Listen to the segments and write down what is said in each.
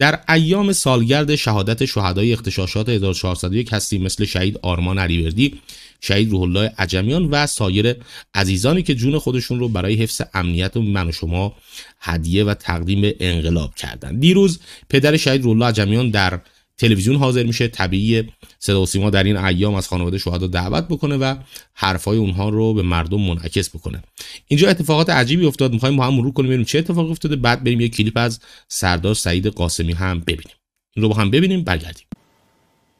در ایام سالگرد شهادت شهدای اختشاشات 1401 هستی مثل شهید آرمان علیوردی، شهید روح الله عجمیان و سایر عزیزانی که جون خودشون رو برای حفظ امنیت و من و شما هدیه و تقدیم انقلاب کردند. دیروز پدر شهید روح الله عجمیان در تلویزیون حاضر میشه طبیعی صدا و سیما در این ایام از خانواده شهدا دعوت بکنه و حرفای اونها رو به مردم منعکس بکنه اینجا اتفاقات عجیبی افتاد میخوایم با هم مرور کنیم ببینیم چه اتفاقی افتاده بعد بریم یه کلیپ از سردار سعید قاسمی هم ببینیم این رو با هم ببینیم برگردیم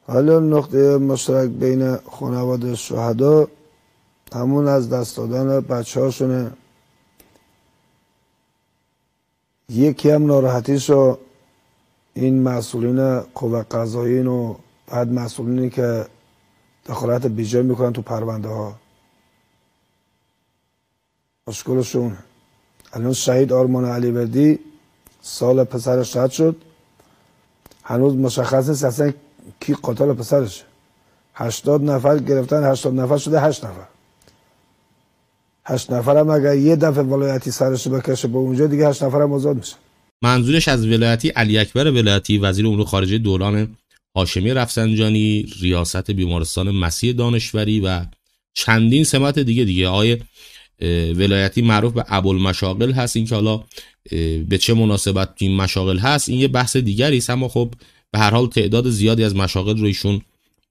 حالا نقطه مشترک بین خانواده شهدا همون از دست دادن بچه هاشونه یکی هم ناراحتیشو این مسئولین قوه قضایین و بعد مسئولینی که دخالت بیجا میکنن تو پرونده ها مشکلشون الان شهید آرمان علیوردی سال پسرش شد شد هنوز مشخص نیست اصلا کی قاتل پسرشه هشتاد نفر گرفتن هشتاد نفر شده هشت نفر هشت نفر هم اگر یه دفعه ولایتی سرش بکشه به اونجا دیگه هشت نفر هم آزاد میشه منظورش از ولایتی علی اکبر ولایتی وزیر امور خارجه دوران هاشمی رفسنجانی ریاست بیمارستان مسیح دانشوری و چندین سمت دیگه دیگه آقای ولایتی معروف به ابوالمشاغل هست این که حالا به چه مناسبت این مشاغل هست این یه بحث دیگری است اما خب به هر حال تعداد زیادی از مشاغل رو ایشون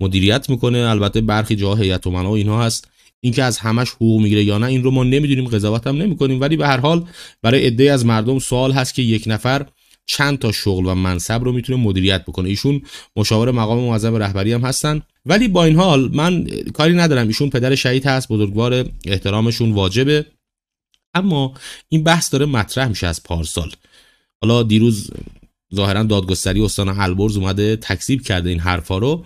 مدیریت میکنه البته برخی جاها هیئت و اینها هست اینکه از همش حقوق میگیره یا نه این رو ما نمیدونیم قضاوت هم نمیکنیم ولی به هر حال برای عده از مردم سوال هست که یک نفر چند تا شغل و منصب رو میتونه مدیریت بکنه ایشون مشاور مقام معظم رهبری هم هستن ولی با این حال من کاری ندارم ایشون پدر شهید هست بزرگوار احترامشون واجبه اما این بحث داره مطرح میشه از پارسال حالا دیروز ظاهرا دادگستری استان البرز اومده تکذیب کرده این حرفا رو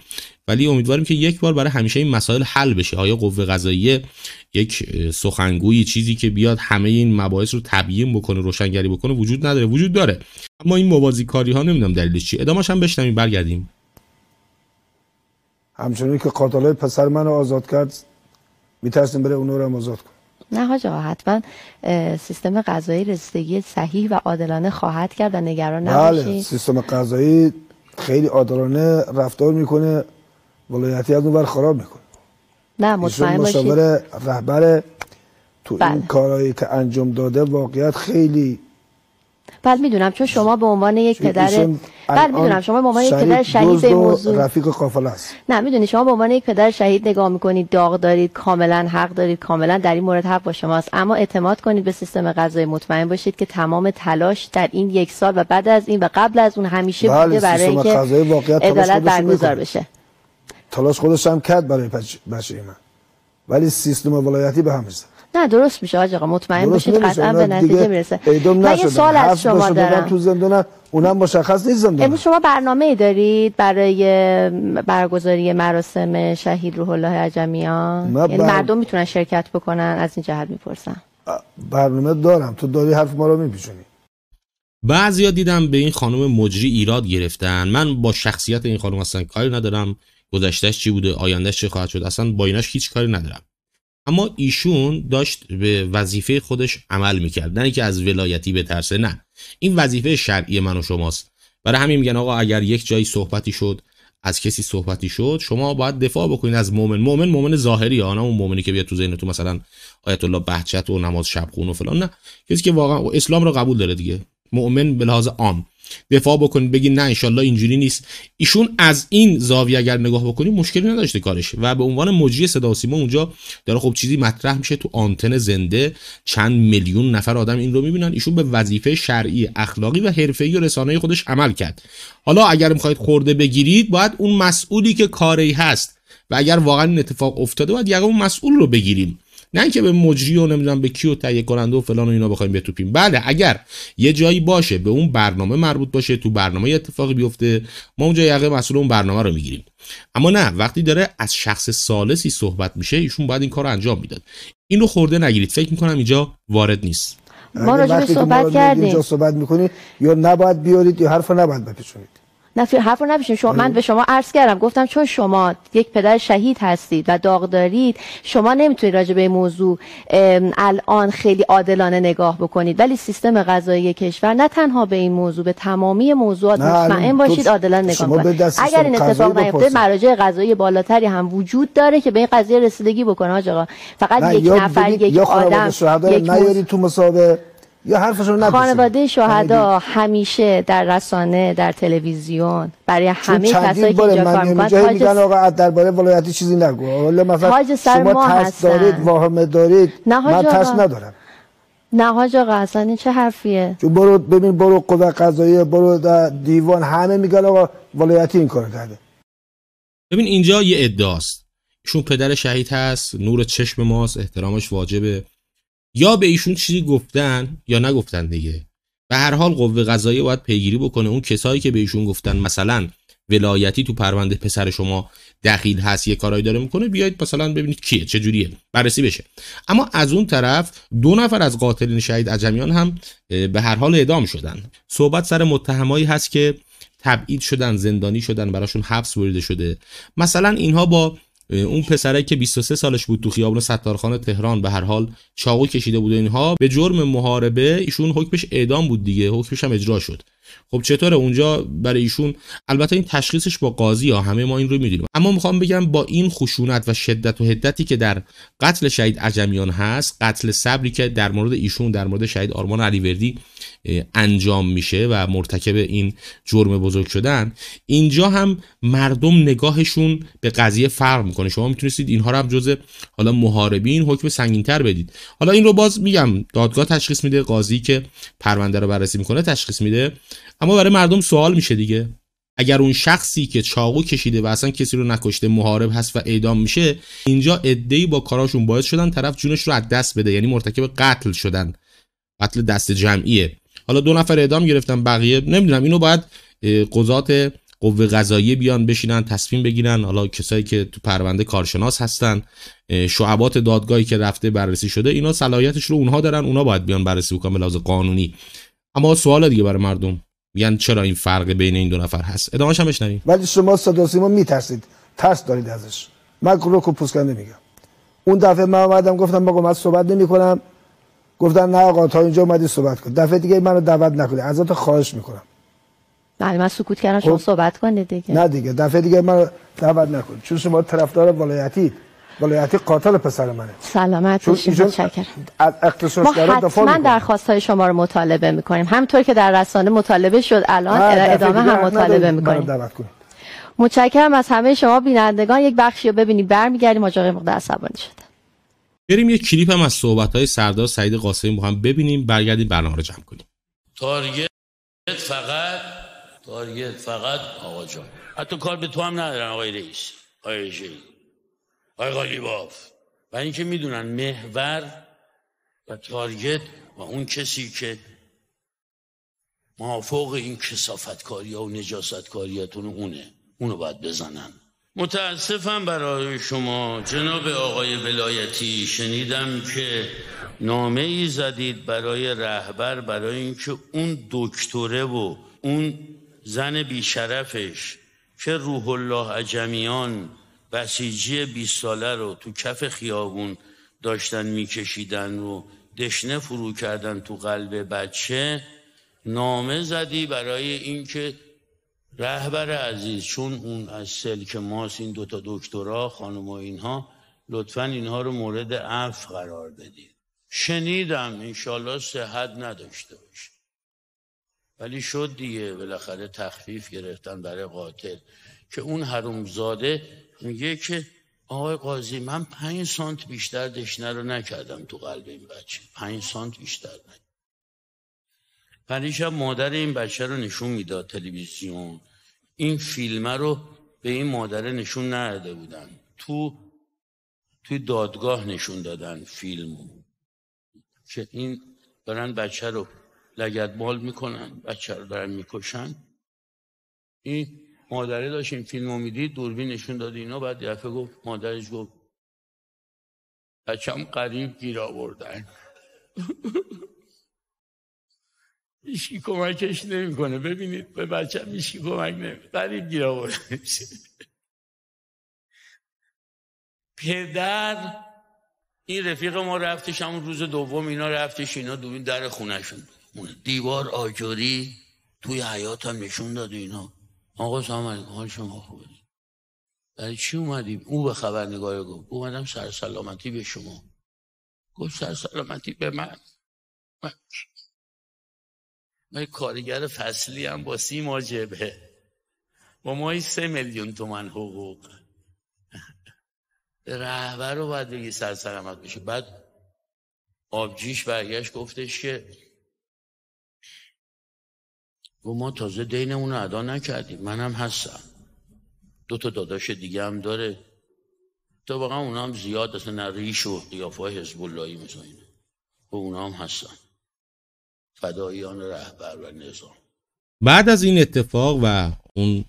ولی امیدواریم که یک بار برای همیشه این مسائل حل بشه آیا قوه قضاییه یک سخنگویی چیزی که بیاد همه این مباحث رو تبیین بکنه روشنگری بکنه وجود نداره وجود داره اما این موازی کاری ها نمیدونم دلیلش چی ادامش هم بشنویم برگردیم همچنین که قاتلای پسر من آزاد کرد میترسیم بره اونو آزاد کن نه حاج حتما سیستم غذایی رسیدگی صحیح و عادلانه خواهد کرد و نگران نباشید بله سیستم غذایی خیلی عادلانه رفتار میکنه ولایتی از اونور خراب میکنه نه مطمئن باشید مشاور رهبر تو این بله. کارهایی که انجام داده واقعیت خیلی بله میدونم چون شما به عنوان یک پدر بله میدونم شما به عنوان یک پدر شهید به موضوع رفیق قافله نه میدونی شما به عنوان یک پدر شهید نگاه میکنید داغ دارید کاملا حق دارید کاملا در این مورد حق با شماست اما اعتماد کنید به سیستم قضایی مطمئن باشید که تمام تلاش در این یک سال و بعد از این و قبل از اون همیشه بله بوده برای اینکه عدالت برگزار بشه تلاش خودش هم کرد برای بچه من ولی سیستم ولایتی به هم نه درست میشه آقا مطمئن باشید قطعا به نتیجه میرسه من یه سوال از شما دارم تو زندان اونم مشخص نیست زندان امروز شما برنامه دارید برای برگزاری مراسم شهید روح الله عجمیان یعنی مردم میتونن شرکت بکنن از این جهت میپرسم برنامه دارم تو داری حرف ما رو میپیچونی بعضیا دیدم به این خانم مجری ایراد گرفتن من با شخصیت این خانم اصلا کاری ندارم گذشتهش چی بوده آیندهش چی خواهد شد اصلا با ایناش هیچ کاری ندارم اما ایشون داشت به وظیفه خودش عمل میکرد نه که از ولایتی بترسه نه این وظیفه شرعی من و شماست برای همین میگن آقا اگر یک جایی صحبتی شد از کسی صحبتی شد شما باید دفاع بکنید از مؤمن مؤمن مؤمن ظاهری ها نه اون مؤمنی که بیاد تو ذهن تو مثلا آیت الله بهجت و نماز شب خون و فلان نه کسی که واقعا اسلام رو قبول داره دیگه مؤمن به لحاظ عام دفاع بکنید بگید نه انشالله اینجوری نیست ایشون از این زاویه اگر نگاه بکنی مشکلی نداشته کارش و به عنوان مجری صدا و سیما اونجا داره خب چیزی مطرح میشه تو آنتن زنده چند میلیون نفر آدم این رو میبینن ایشون به وظیفه شرعی اخلاقی و حرفه‌ای و رسانه خودش عمل کرد حالا اگر میخواید خورده بگیرید باید اون مسئولی که کاری هست و اگر واقعا این اتفاق افتاده باید یقه اون مسئول رو بگیریم نه اینکه به مجری و نمیدونم به کیو تهیه کننده و فلان و اینا بخوایم بتوپیم بله اگر یه جایی باشه به اون برنامه مربوط باشه تو برنامه اتفاقی بیفته ما اونجا یقه مسئول اون برنامه رو میگیریم اما نه وقتی داره از شخص سالسی صحبت میشه ایشون باید این کار رو انجام میداد اینو خورده نگیرید فکر میکنم اینجا وارد نیست ما راجع صحبت کردیم اینجا صحبت میکنید یا نباید بیارید یا حرف نباید بپیچونید نفی حرف رو شما من آره. به شما عرض کردم گفتم چون شما یک پدر شهید هستید و داغ دارید شما نمیتونید راجع به این موضوع الان خیلی عادلانه نگاه بکنید ولی سیستم غذایی کشور نه تنها به این موضوع به تمامی موضوعات مطمئن باشید عادلانه نگاه اگر این اتفاق نیفته مراجع غذایی بالاتری هم وجود داره که به این قضیه رسیدگی بکنه آقا فقط یک نفر یک آدم یک تو مسابقه یا حرفشون نپسید خانواده شهدا همیشه در رسانه در تلویزیون برای همه کسایی که اینجا کار حاج میگن آقا درباره ولایتی چیزی نگو حالا مثلا شما ترس دارید واهمه دارید من ترس ندارم نه حاج آقا اصلا این چه حرفیه چون برو ببین برو قضا قضایی برو دیوان همه میگن آقا ولایتی این کارو کرده ببین اینجا یه ادعاست ایشون پدر شهید هست نور چشم ماست احترامش واجبه یا به ایشون چیزی گفتن یا نگفتن دیگه به هر حال قوه قضاییه باید پیگیری بکنه اون کسایی که به ایشون گفتن مثلا ولایتی تو پرونده پسر شما دخیل هست یه کارایی داره میکنه بیایید مثلا ببینید کیه چه جوریه بررسی بشه اما از اون طرف دو نفر از قاتلین شهید عجمیان هم به هر حال اعدام شدن صحبت سر متهمایی هست که تبعید شدن زندانی شدن براشون حبس بریده شده مثلا اینها با اون پسره که 23 سالش بود تو خیابون ستارخان تهران به هر حال چاقو کشیده بود اینها به جرم محاربه ایشون حکمش اعدام بود دیگه حکمش هم اجرا شد خب چطوره اونجا برای ایشون البته این تشخیصش با قاضی ها همه ما این رو میدونیم اما میخوام بگم با این خشونت و شدت و هدتی که در قتل شهید عجمیان هست قتل صبری که در مورد ایشون در مورد شهید آرمان علیوردی انجام میشه و مرتکب این جرم بزرگ شدن اینجا هم مردم نگاهشون به قضیه فرق میکنه شما میتونستید اینها رو هم جز حالا محاربین حکم سنگینتر بدید حالا این رو باز میگم دادگاه تشخیص میده قاضی که پرونده رو بررسی میکنه تشخیص میده اما برای مردم سوال میشه دیگه اگر اون شخصی که چاقو کشیده و اصلا کسی رو نکشته محارب هست و اعدام میشه اینجا ای با کاراشون باعث شدن طرف جونش رو از دست بده یعنی مرتکب قتل شدن قتل دست جمعیه حالا دو نفر اعدام گرفتن بقیه نمیدونم اینو باید قضات قوه قضاییه بیان بشینن تصمیم بگیرن حالا کسایی که تو پرونده کارشناس هستن شعبات دادگاهی که رفته بررسی شده اینا صلاحیتش رو اونها دارن اونها باید بیان بررسی بکنن به قانونی اما سوال دیگه برای مردم میگن یعنی چرا این فرق بین این دو نفر هست ادامهش هم بشنوید ولی شما صدا سیما میترسید ترس دارید ازش من رو پوسکنده میگم اون دفعه من اومدم گفتم بابا من صحبت نمیکنم گفتن نه آقا تا اینجا اومدی صحبت کن دفعه دیگه منو دعوت نکنی ازت خواهش میکنم بله من سکوت کردم شما خب. صحبت کنید دیگه نه دیگه دفعه دیگه منو دعوت نکن چون شما طرفدار ولایتی ولایتی قاتل پسر منه سلامت شما شکر از اقتصادگرا دفاع من درخواست های شما رو مطالبه میکنیم همطور که در رسانه مطالبه شد الان ادامه هم مطالبه میکنیم متشکرم از همه شما بینندگان یک بخشی رو ببینید برمیگردیم ماجرای مقدر عصبانی شده. بریم یه کلیپ هم از های سردار سعید قاسمی با هم ببینیم برگردیم برنامه رو جمع کنیم تارگت فقط تارگت فقط آقا جان حتی کار به تو هم ندارن آقای رئیس آقای جی آقای غالیباف و اینکه میدونن محور و تارگت و اون کسی که موافق این کسافتکاری ها و نجاستکاریتون اونه اونو باید بزنن متاسفم برای شما جناب آقای ولایتی شنیدم که نامه ای زدید برای رهبر برای اینکه اون دکتره و اون زن بیشرفش که روح الله عجمیان بسیجی 20 ساله رو تو کف خیابون داشتن میکشیدن و دشنه فرو کردن تو قلب بچه نامه زدی برای اینکه رهبر عزیز چون اون از سلک ماست این دوتا دکترا خانم و اینها لطفا اینها رو مورد عف قرار بدید شنیدم انشالله صحت نداشته باشه ولی شد دیگه بالاخره تخفیف گرفتن برای قاتل که اون حرومزاده میگه که آقای قاضی من پنج سانت بیشتر دشنه رو نکردم تو قلب این بچه پنج سانت بیشتر نکردم پری مادر این بچه رو نشون میداد تلویزیون این فیلمه رو به این مادره نشون نداده بودن تو توی دادگاه نشون دادن فیلمو که این دارن بچه رو لگدبال میکنن بچه رو دارن میکشن این مادره داشت این فیلم میدید دوربین نشون داد اینا بعد دفعه گفت مادرش گفت بچم قریب گیر آوردن هیچکی کمکش نمیکنه ببینید به بچه میشی کمک نمیکنه قریب گیر آورده پدر این رفیق ما رفتش همون روز دوم اینا رفتش اینا دورین در خونشون دیوار آجوری توی حیات هم نشون داد اینا آقا سلام علیکم حال شما خوبه برای چی اومدیم او به خبرنگار گفت اومدم سلامتی به شما گفت سلامتی به من, من. من کارگر فصلی هم با سی ما جبهه با مایی سه میلیون تومن حقوق رهبر رو باید بگی سرسرمت بشه بعد آبجیش برگشت گفتش که و ما تازه دین رو ادا نکردیم منم هستم دو تا داداش دیگه هم داره تا واقعا اونا هم زیاد اصلا نه ریش و قیافه های حزب اللهی و خب اونا هم هستن رهبر و نظام بعد از این اتفاق و اون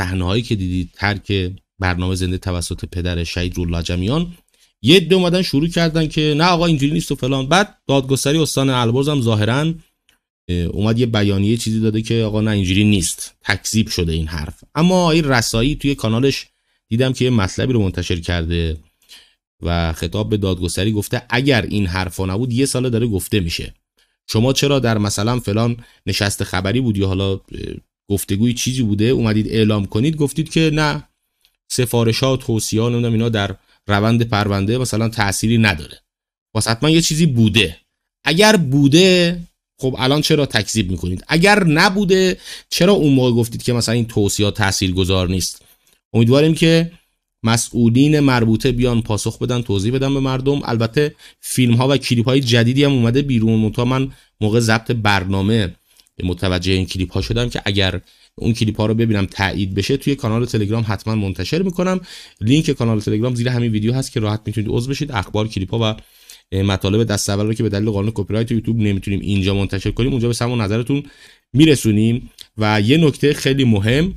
هایی که دیدید ترک برنامه زنده توسط پدر شهید رولا جمیان یه دو اومدن شروع کردن که نه آقا اینجوری نیست و فلان بعد دادگستری استان البرز هم ظاهرا اومد یه بیانیه چیزی داده که آقا نه اینجوری نیست تکذیب شده این حرف اما این رسایی توی کانالش دیدم که یه مطلبی رو منتشر کرده و خطاب به دادگستری گفته اگر این حرفا نبود یه سال داره گفته میشه شما چرا در مثلا فلان نشست خبری بودی حالا گفتگوی چیزی بوده اومدید اعلام کنید گفتید که نه سفارش ها توصیه ها نمیدونم اینا در روند پرونده مثلا تأثیری نداره پس حتما یه چیزی بوده اگر بوده خب الان چرا تکذیب میکنید اگر نبوده چرا اون موقع گفتید که مثلا این توصیه ها گذار نیست امیدواریم که مسئولین مربوطه بیان پاسخ بدن توضیح بدن به مردم البته فیلم ها و کلیپ های جدیدی هم اومده بیرون تا من موقع ضبط برنامه متوجه این کلیپ ها شدم که اگر اون کلیپ ها رو ببینم تایید بشه توی کانال تلگرام حتما منتشر میکنم لینک کانال تلگرام زیر همین ویدیو هست که راحت میتونید عضو بشید اخبار کلیپ ها و مطالب دست اول رو که به دلیل قانون کپی رایت یوتیوب نمیتونیم اینجا منتشر کنیم اونجا به سمو نظرتون میرسونیم و یه نکته خیلی مهم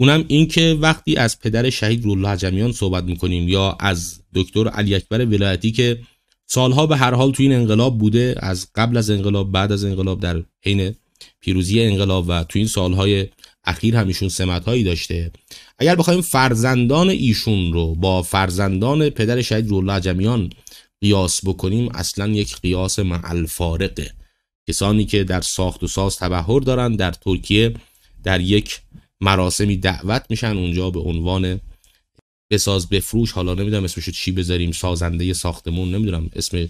اونم این که وقتی از پدر شهید رولا عجمیان صحبت میکنیم یا از دکتر علی اکبر ولایتی که سالها به هر حال توی این انقلاب بوده از قبل از انقلاب بعد از انقلاب در حین پیروزی انقلاب و توی این سالهای اخیر همیشون هایی داشته اگر بخوایم فرزندان ایشون رو با فرزندان پدر شهید رولا عجمیان قیاس بکنیم اصلا یک قیاس معل کسانی که در ساخت و ساز تبهر دارن در ترکیه در یک مراسمی دعوت میشن اونجا به عنوان بساز بفروش حالا نمیدونم اسمش چی بذاریم سازنده ساختمون نمیدونم اسم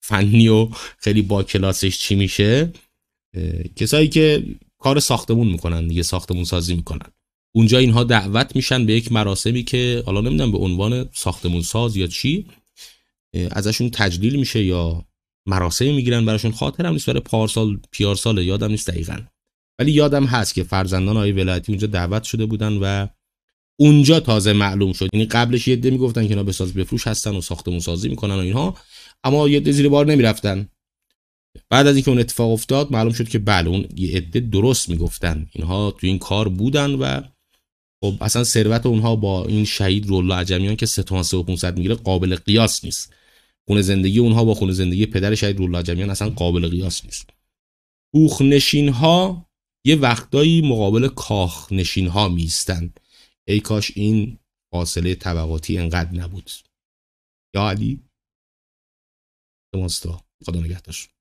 فنی و خیلی با کلاسش چی میشه کسایی که کار ساختمون میکنن دیگه ساختمون سازی میکنن اونجا اینها دعوت میشن به یک مراسمی که حالا نمیدونم به عنوان ساختمون ساز یا چی ازشون تجلیل میشه یا مراسمی میگیرن براشون خاطرم نیست برای پارسال پیارسال یادم نیست دقیقاً ولی یادم هست که فرزندان آقای ولایتی اونجا دعوت شده بودن و اونجا تازه معلوم شد یعنی قبلش یه عده میگفتن که اینا به ساز بفروش هستن و ساختمون سازی میکنن و اینها اما یه زیر بار نمیرفتن بعد از اینکه اون اتفاق افتاد معلوم شد که بله اون یه عده درست میگفتن اینها تو این کار بودن و خب اصلا ثروت اونها با این شهید رولا عجمیان که 3 تومن 3500 میگیره قابل قیاس نیست خون زندگی اونها با خون زندگی پدر شهید رولا عجمیان اصلا قابل قیاس نیست اوخ نشین ها یه وقتایی مقابل کاخ نشین ها میستن ای کاش این فاصله طبقاتی انقدر نبود یا علی دماستا خدا نگهدار